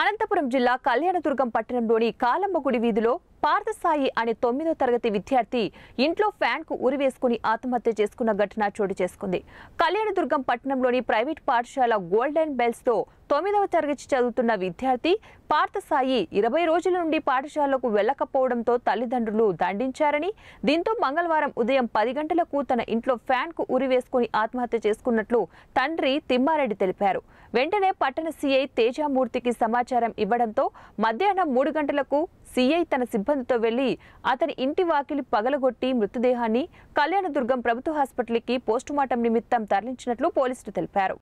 అనంతపురం జిల్లా కళ్యాణదుర్గం పట్టణంలోని కాలంబగుడి వీధిలో పార్థసాయి అనే తొమ్మిదో తరగతి విద్యార్థి ఇంట్లో ఫ్యాన్కు ఉరివేసుకుని ఆత్మహత్య చేసుకున్న ఘటన చోటు చేసుకుంది కళ్యాణదుర్గం పట్టణంలోని ప్రైవేట్ పాఠశాల గోల్డెన్ బెల్స్తో తొమ్మిదవ తరగతి చదువుతున్న విద్యార్థి పార్థసాయి ఇరవై రోజుల నుండి పాఠశాలకు వెళ్లకపోవడంతో తల్లిదండ్రులు దండించారని దీంతో మంగళవారం ఉదయం పది గంటలకు తన ఇంట్లో ఫ్యాన్కు ఉరివేసుకుని ఆత్మహత్య చేసుకున్నట్లు తండ్రి తిమ్మారెడ్డి తెలిపారు వెంటనే పట్టణ సీఐ తేజామూర్తికి సమాచారం ఇవ్వడంతో మధ్యాహ్నం మూడు గంటలకు సీఐ తన సిబ్బందితో వెళ్లి అతని ఇంటి వాకిలి పగలగొట్టి మృతదేహాన్ని కళ్యాణదుర్గం ప్రభుత్వ హాస్పిటల్కి పోస్టుమార్టం నిమిత్తం తరలించినట్లు పోలీసులు తెలిపారు